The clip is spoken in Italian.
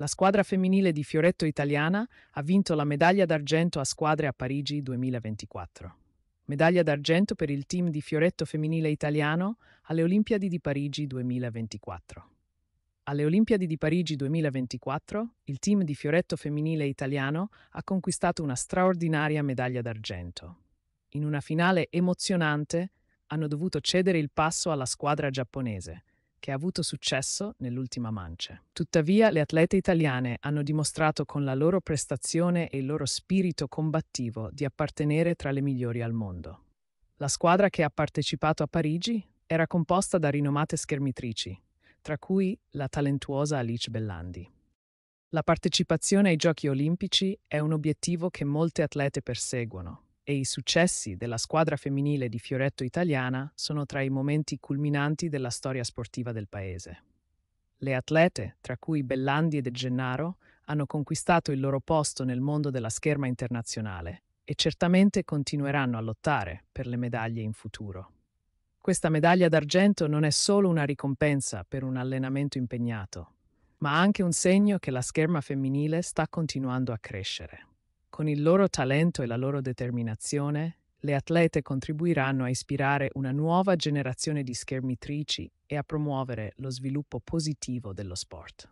La squadra femminile di Fioretto italiana ha vinto la medaglia d'argento a squadre a Parigi 2024. Medaglia d'argento per il team di Fioretto femminile italiano alle Olimpiadi di Parigi 2024. Alle Olimpiadi di Parigi 2024, il team di Fioretto femminile italiano ha conquistato una straordinaria medaglia d'argento. In una finale emozionante hanno dovuto cedere il passo alla squadra giapponese, che ha avuto successo nell'ultima mancia. Tuttavia le atlete italiane hanno dimostrato con la loro prestazione e il loro spirito combattivo di appartenere tra le migliori al mondo. La squadra che ha partecipato a Parigi era composta da rinomate schermitrici, tra cui la talentuosa Alice Bellandi. La partecipazione ai Giochi olimpici è un obiettivo che molte atlete perseguono, e i successi della squadra femminile di Fioretto Italiana sono tra i momenti culminanti della storia sportiva del paese. Le atlete, tra cui Bellandi e De Gennaro, hanno conquistato il loro posto nel mondo della scherma internazionale e certamente continueranno a lottare per le medaglie in futuro. Questa medaglia d'argento non è solo una ricompensa per un allenamento impegnato, ma anche un segno che la scherma femminile sta continuando a crescere. Con il loro talento e la loro determinazione, le atlete contribuiranno a ispirare una nuova generazione di schermitrici e a promuovere lo sviluppo positivo dello sport.